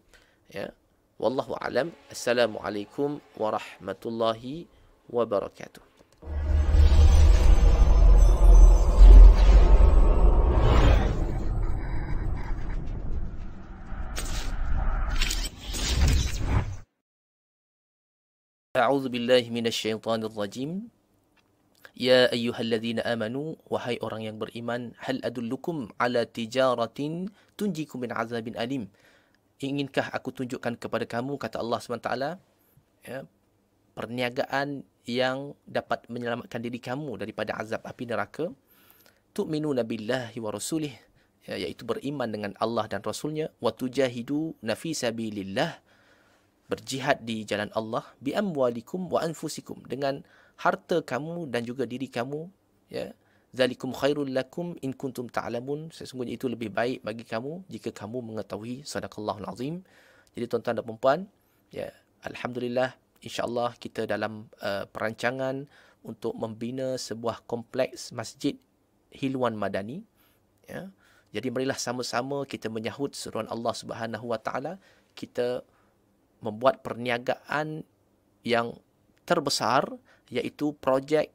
ya wallahu alam assalamualaikum warahmatullahi wabarakatuh A'udzu billahi minasyaitonir rajim. Ya ayyuhalladzina amanu wahai orang yang beriman hal adullukum ala tijaratin tunjikum min azabin alim. Inginkah aku tunjukkan kepada kamu kata Allah SWT ya perniagaan yang dapat menyelamatkan diri kamu daripada azab api neraka. Tu'minu nabilahi wa rasulih ya, iaitu beriman dengan Allah dan rasulnya wa tujahidu nafisabilillah berjihad di jalan Allah bi amwalikum wa anfusikum dengan harta kamu dan juga diri kamu ya zalikum khairul lakum in kuntum ta'lamun sesungguhnya itu lebih baik bagi kamu jika kamu mengetahui sadaqallahu azim jadi tuan-tuan dan puan ya alhamdulillah insyaallah kita dalam uh, perancangan untuk membina sebuah kompleks masjid Hilwan Madani ya jadi marilah sama-sama kita menyahut seruan Allah Subhanahu wa taala kita membuat perniagaan yang terbesar iaitu projek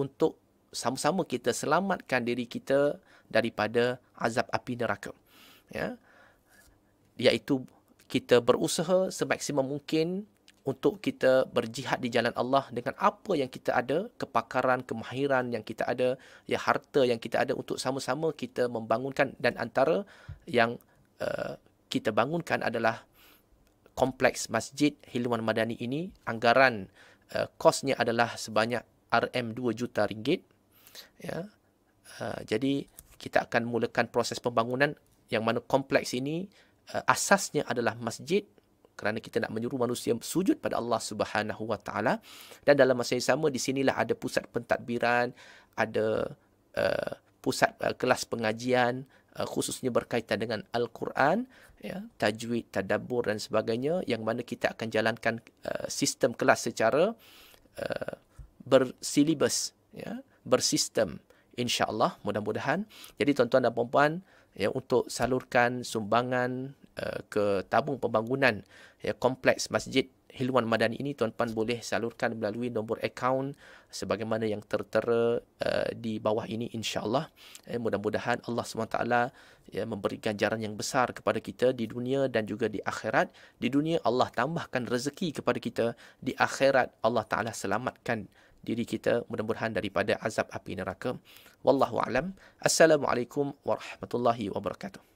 untuk sama-sama kita selamatkan diri kita daripada azab api neraka. Ya. Iaitu kita berusaha semaksimum mungkin untuk kita berjihad di jalan Allah dengan apa yang kita ada, kepakaran, kemahiran yang kita ada, ya harta yang kita ada untuk sama-sama kita membangunkan dan antara yang uh, kita bangunkan adalah kompleks masjid Hilwan Madani ini anggaran uh, kosnya adalah sebanyak RM2 juta ringgit ya uh, jadi kita akan mulakan proses pembangunan yang mana kompleks ini uh, asasnya adalah masjid kerana kita nak menyuruh manusia sujud pada Allah Subhanahu Wa Taala dan dalam masa yang sama di sinilah ada pusat pentadbiran ada uh, pusat uh, kelas pengajian uh, khususnya berkaitan dengan al-Quran ya, tajwid, tadabbur dan sebagainya yang mana kita akan jalankan uh, sistem kelas secara uh, bersilibus, ya, bersistem insya-Allah mudah-mudahan. Jadi tuan-tuan dan puan-puan ya untuk salurkan sumbangan uh, ke tabung pembangunan ya kompleks masjid Hilwan Madani ini tuan-tuan boleh salurkan melalui nombor akaun sebagaimana yang tertera uh, di bawah ini insyaAllah. Eh, mudah-mudahan Allah SWT ya, memberi ganjaran yang besar kepada kita di dunia dan juga di akhirat. Di dunia Allah tambahkan rezeki kepada kita. Di akhirat Allah Ta'ala selamatkan diri kita mudah-mudahan daripada azab api neraka. Wallahu a'lam. Assalamualaikum warahmatullahi wabarakatuh.